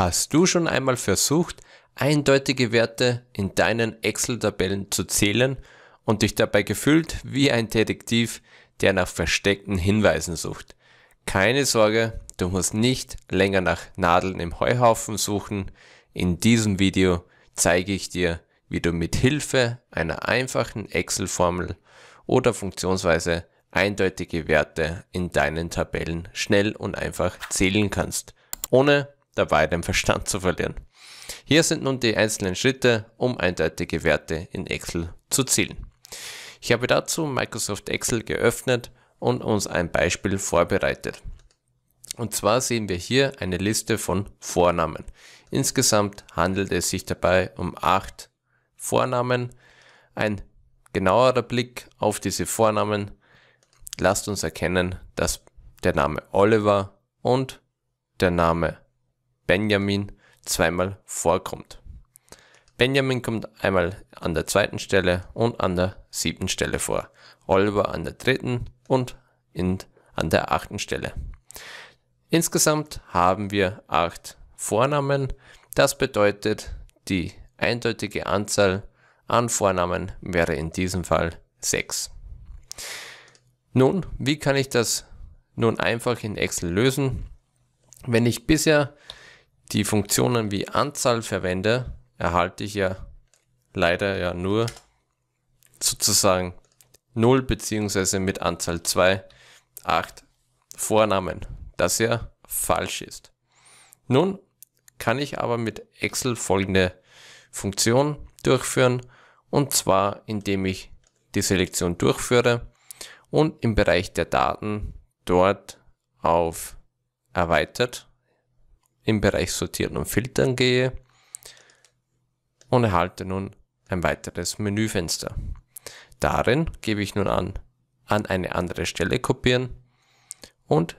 Hast du schon einmal versucht, eindeutige Werte in deinen Excel-Tabellen zu zählen und dich dabei gefühlt wie ein Detektiv, der nach versteckten Hinweisen sucht? Keine Sorge, du musst nicht länger nach Nadeln im Heuhaufen suchen. In diesem Video zeige ich dir, wie du mit Hilfe einer einfachen Excel-Formel oder Funktionsweise eindeutige Werte in deinen Tabellen schnell und einfach zählen kannst, ohne dabei den Verstand zu verlieren. Hier sind nun die einzelnen Schritte, um eindeutige Werte in Excel zu zielen. Ich habe dazu Microsoft Excel geöffnet und uns ein Beispiel vorbereitet. Und zwar sehen wir hier eine Liste von Vornamen. Insgesamt handelt es sich dabei um acht Vornamen. Ein genauerer Blick auf diese Vornamen lasst uns erkennen, dass der Name Oliver und der Name Benjamin zweimal vorkommt. Benjamin kommt einmal an der zweiten Stelle und an der siebten Stelle vor, Oliver an der dritten und in, an der achten Stelle. Insgesamt haben wir acht Vornamen. Das bedeutet, die eindeutige Anzahl an Vornamen wäre in diesem Fall 6. Nun, wie kann ich das nun einfach in Excel lösen? Wenn ich bisher die Funktionen wie Anzahl verwende, erhalte ich ja leider ja nur sozusagen 0 beziehungsweise mit Anzahl 2 8 Vornamen, das ja falsch ist. Nun kann ich aber mit Excel folgende Funktion durchführen und zwar indem ich die Selektion durchführe und im Bereich der Daten dort auf erweitert im Bereich Sortieren und Filtern gehe und erhalte nun ein weiteres Menüfenster. Darin gebe ich nun an, an eine andere Stelle kopieren und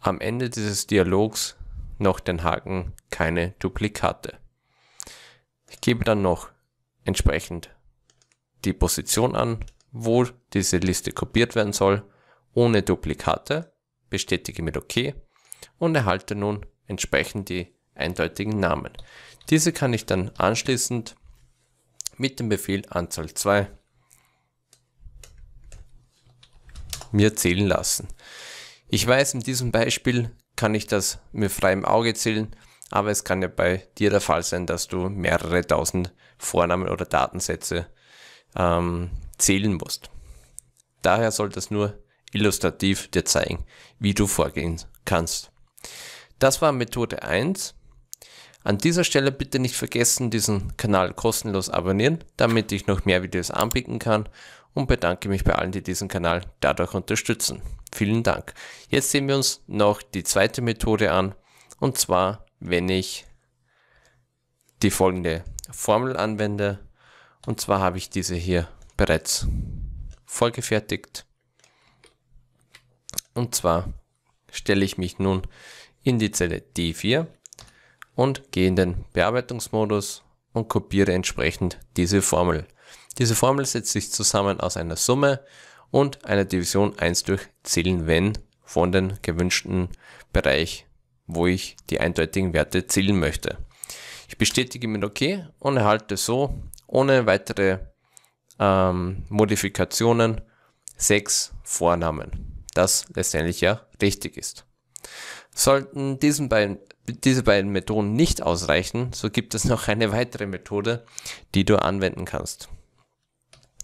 am Ende dieses Dialogs noch den Haken keine Duplikate. Ich gebe dann noch entsprechend die Position an, wo diese Liste kopiert werden soll, ohne Duplikate, bestätige mit OK und erhalte nun entsprechen die eindeutigen Namen. Diese kann ich dann anschließend mit dem Befehl Anzahl 2 mir zählen lassen. Ich weiß, in diesem Beispiel kann ich das mit freiem Auge zählen, aber es kann ja bei dir der Fall sein, dass du mehrere tausend Vornamen oder Datensätze ähm, zählen musst. Daher soll das nur illustrativ dir zeigen, wie du vorgehen kannst. Das war Methode 1. An dieser Stelle bitte nicht vergessen, diesen Kanal kostenlos abonnieren, damit ich noch mehr Videos anbieten kann und bedanke mich bei allen, die diesen Kanal dadurch unterstützen. Vielen Dank. Jetzt sehen wir uns noch die zweite Methode an und zwar, wenn ich die folgende Formel anwende und zwar habe ich diese hier bereits vorgefertigt und zwar stelle ich mich nun in die Zelle D4 und gehe in den Bearbeitungsmodus und kopiere entsprechend diese Formel. Diese Formel setzt sich zusammen aus einer Summe und einer Division 1 durch Zählen wenn von dem gewünschten Bereich, wo ich die eindeutigen Werte zählen möchte. Ich bestätige mit OK und erhalte so ohne weitere ähm, Modifikationen sechs Vornamen, das letztendlich ja richtig ist. Sollten diesen beiden, diese beiden Methoden nicht ausreichen, so gibt es noch eine weitere Methode, die du anwenden kannst.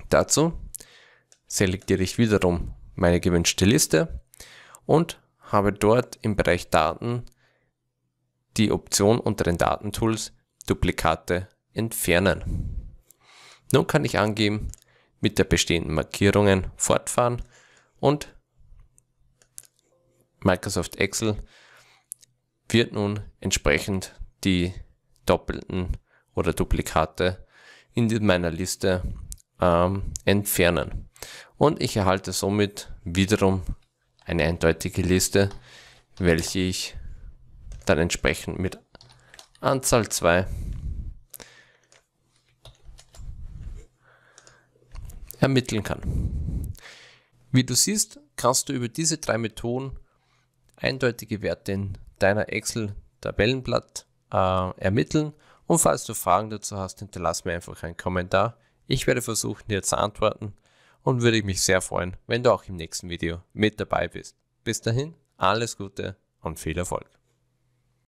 Dazu selektiere ich wiederum meine gewünschte Liste und habe dort im Bereich Daten die Option unter den Datentools Duplikate entfernen. Nun kann ich angeben, mit der bestehenden Markierungen fortfahren und Microsoft Excel wird nun entsprechend die doppelten oder Duplikate in meiner Liste ähm, entfernen. Und ich erhalte somit wiederum eine eindeutige Liste, welche ich dann entsprechend mit Anzahl 2 ermitteln kann. Wie du siehst, kannst du über diese drei Methoden eindeutige Werte in deiner Excel-Tabellenblatt äh, ermitteln. Und falls du Fragen dazu hast, hinterlass mir einfach einen Kommentar. Ich werde versuchen, dir zu antworten und würde mich sehr freuen, wenn du auch im nächsten Video mit dabei bist. Bis dahin, alles Gute und viel Erfolg.